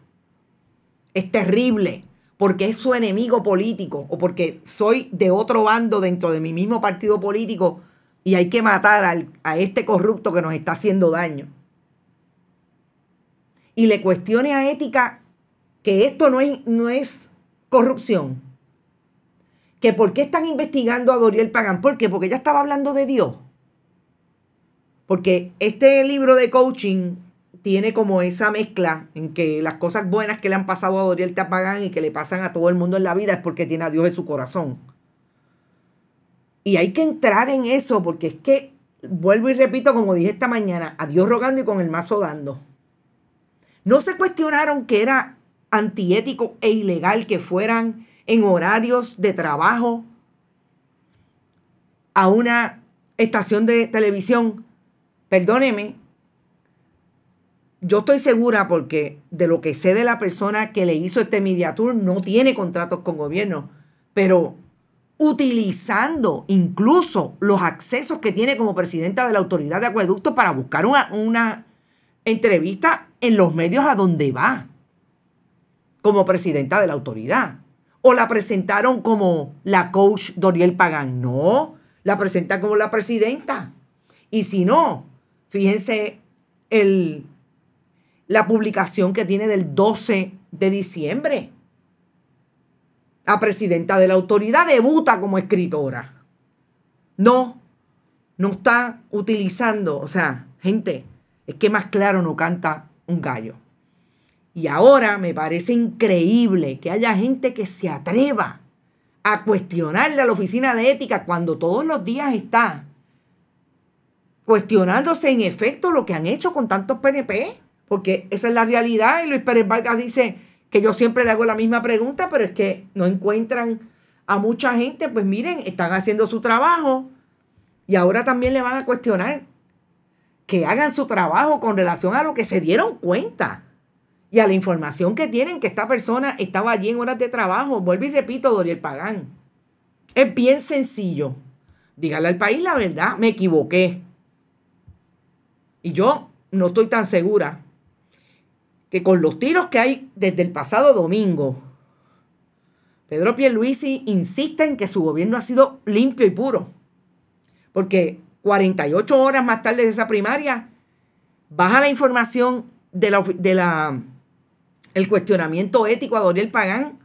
Speaker 2: Es terrible porque es su enemigo político o porque soy de otro bando dentro de mi mismo partido político y hay que matar a este corrupto que nos está haciendo daño. Y le cuestione a ética que esto no es, no es corrupción. Que por qué están investigando a Doriel Pagán. ¿Por qué? Porque ella estaba hablando de Dios. Porque este libro de coaching tiene como esa mezcla en que las cosas buenas que le han pasado a Doriel Tapagán y que le pasan a todo el mundo en la vida es porque tiene a Dios en su corazón. Y hay que entrar en eso porque es que, vuelvo y repito, como dije esta mañana, a Dios rogando y con el mazo dando. No se cuestionaron que era antiético e ilegal que fueran en horarios de trabajo a una estación de televisión Perdóneme, yo estoy segura porque de lo que sé de la persona que le hizo este media no tiene contratos con gobierno, pero utilizando incluso los accesos que tiene como presidenta de la autoridad de acueductos para buscar una, entrevista en los medios a donde va como presidenta de la autoridad. O la presentaron como la coach Doriel Pagán. No, la presenta como la presidenta. Y si no, Fíjense la publicación que tiene del 12 de diciembre. La presidenta de la autoridad debuta como escritora. No, no está utilizando, o sea, gente, es que más claro no canta un gallo. Y ahora me parece increíble que haya gente que se atreva a cuestionarle a la oficina de ética cuando todos los días está cuestionándose en efecto lo que han hecho con tantos PNP, porque esa es la realidad. Y Luis Pérez Vargas dice que yo siempre le hago la misma pregunta, pero es que no encuentran a mucha gente. Pues miren, están haciendo su trabajo y ahora también le van a cuestionar que hagan su trabajo con relación a lo que se dieron cuenta y a la información que tienen que esta persona estaba allí en horas de trabajo. Vuelvo y repito, Doriel Pagán. Es bien sencillo. Dígale al país la verdad, me equivoqué. Y yo no estoy tan segura que con los tiros que hay desde el pasado domingo, Pedro Pierluisi insiste en que su gobierno ha sido limpio y puro. Porque 48 horas más tarde de esa primaria, baja la información de la, de la el cuestionamiento ético a Doriel Pagán,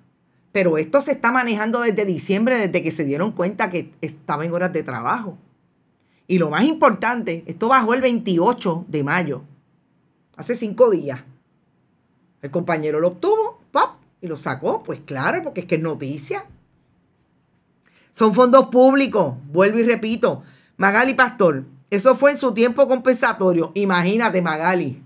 Speaker 2: pero esto se está manejando desde diciembre, desde que se dieron cuenta que estaba en horas de trabajo. Y lo más importante, esto bajó el 28 de mayo, hace cinco días. El compañero lo obtuvo, ¡pap! Y lo sacó, pues claro, porque es que es noticia. Son fondos públicos, vuelvo y repito. Magali Pastor, eso fue en su tiempo compensatorio. Imagínate, Magali.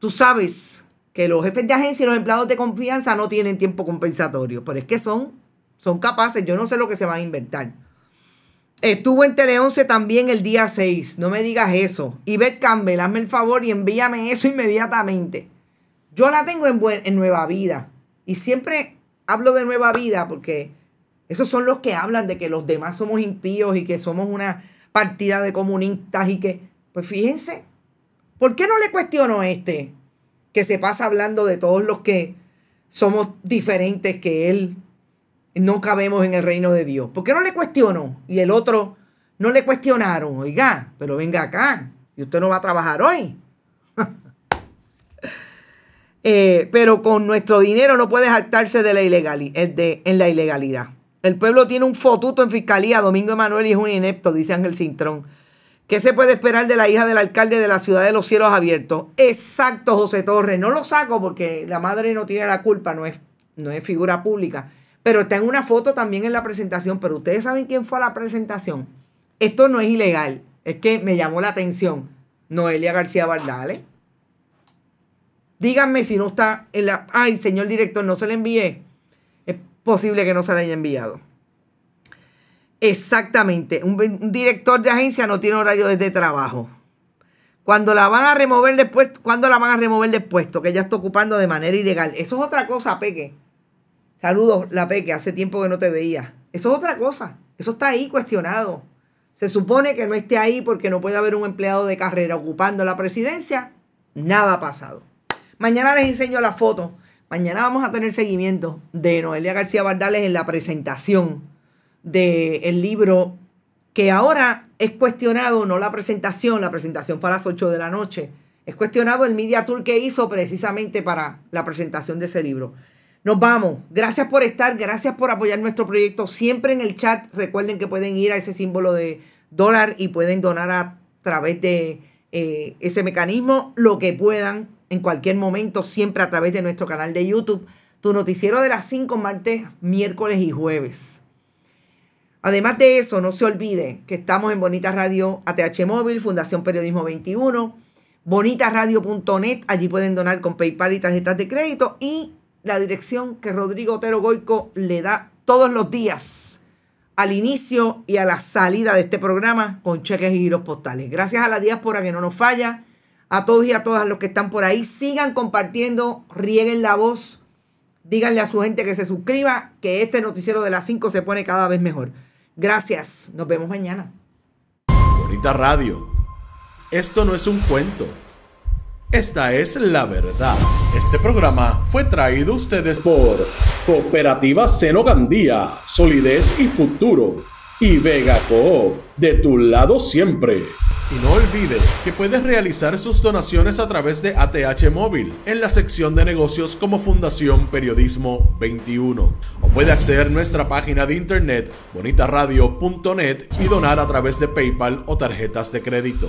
Speaker 2: Tú sabes que los jefes de agencia y los empleados de confianza no tienen tiempo compensatorio, pero es que son, son capaces, yo no sé lo que se van a inventar. Estuvo en Tele 11 también el día 6. No me digas eso. Yvette Campbell, hazme el favor y envíame eso inmediatamente. Yo la tengo en, en Nueva Vida. Y siempre hablo de Nueva Vida porque esos son los que hablan de que los demás somos impíos y que somos una partida de comunistas y que... Pues fíjense, ¿por qué no le cuestiono a este que se pasa hablando de todos los que somos diferentes que él no cabemos en el reino de Dios. ¿Por qué no le cuestionó? Y el otro no le cuestionaron, oiga, pero venga acá, y usted no va a trabajar hoy. Eh, pero con nuestro dinero no puede jactarse de la ilegalidad, eh, de, en la ilegalidad. El pueblo tiene un fotuto en fiscalía, Domingo Emanuel y es un inepto, dice Ángel Cintrón. ¿Qué se puede esperar de la hija del alcalde de la ciudad de los cielos abiertos? Exacto, José Torres. No lo saco porque la madre no tiene la culpa, no es, no es figura pública. Pero está en una foto también en la presentación. Pero ustedes saben quién fue a la presentación. Esto no es ilegal. Es que me llamó la atención. Noelia García Valdale. Díganme si no está en la. Ay, señor director, no se le envié. Es posible que no se le haya enviado. Exactamente. Un, director de agencia no tiene horario de trabajo. Cuando la van a remover después, cuando la van a remover del puesto, que ya está ocupando de manera ilegal. Eso es otra cosa, Peque. Saludos, la Peque, hace tiempo que no te veía. Eso es otra cosa. Eso está ahí cuestionado. Se supone que no esté ahí porque no puede haber un empleado de carrera ocupando la presidencia. Nada ha pasado. Mañana les enseño la foto. Mañana vamos a tener seguimiento de Noelia García Bardales en la presentación del libro que ahora es cuestionado, no la presentación, la presentación para las 8 de la noche. Es cuestionado el media tour que hizo precisamente para la presentación de ese libro. Nos vamos. Gracias por estar, gracias por apoyar nuestro proyecto. Siempre en el chat recuerden que pueden ir a ese símbolo de dólar y pueden donar a través de eh, ese mecanismo lo que puedan en cualquier momento, siempre a través de nuestro canal de YouTube. Tu noticiero de las 5 martes, miércoles y jueves. Además de eso, no se olvide que estamos en Bonita Radio ATH Móvil, Fundación Periodismo 21, bonitaradio.net, allí pueden donar con PayPal y tarjetas de crédito y la dirección que Rodrigo Otero Goico le da todos los días al inicio y a la salida de este programa con cheques y giros postales. Gracias a la diáspora que no nos falla, a todos y a todas los que están por ahí. Sigan compartiendo, rieguen la voz, díganle a su gente que se suscriba, que este noticiero de las 5 se pone cada vez mejor. Gracias, nos vemos mañana.
Speaker 1: Bonita radio. Esto no es un cuento. Esta es la verdad. Este programa fue traído a ustedes por Cooperativa Senogandía Solidez y Futuro y Vega Coop, de tu lado siempre. Y no olvide que puedes realizar sus donaciones a través de ATH Móvil en la sección de negocios como Fundación Periodismo 21. O puede acceder a nuestra página de internet bonitaradio.net y donar a través de PayPal o tarjetas de crédito.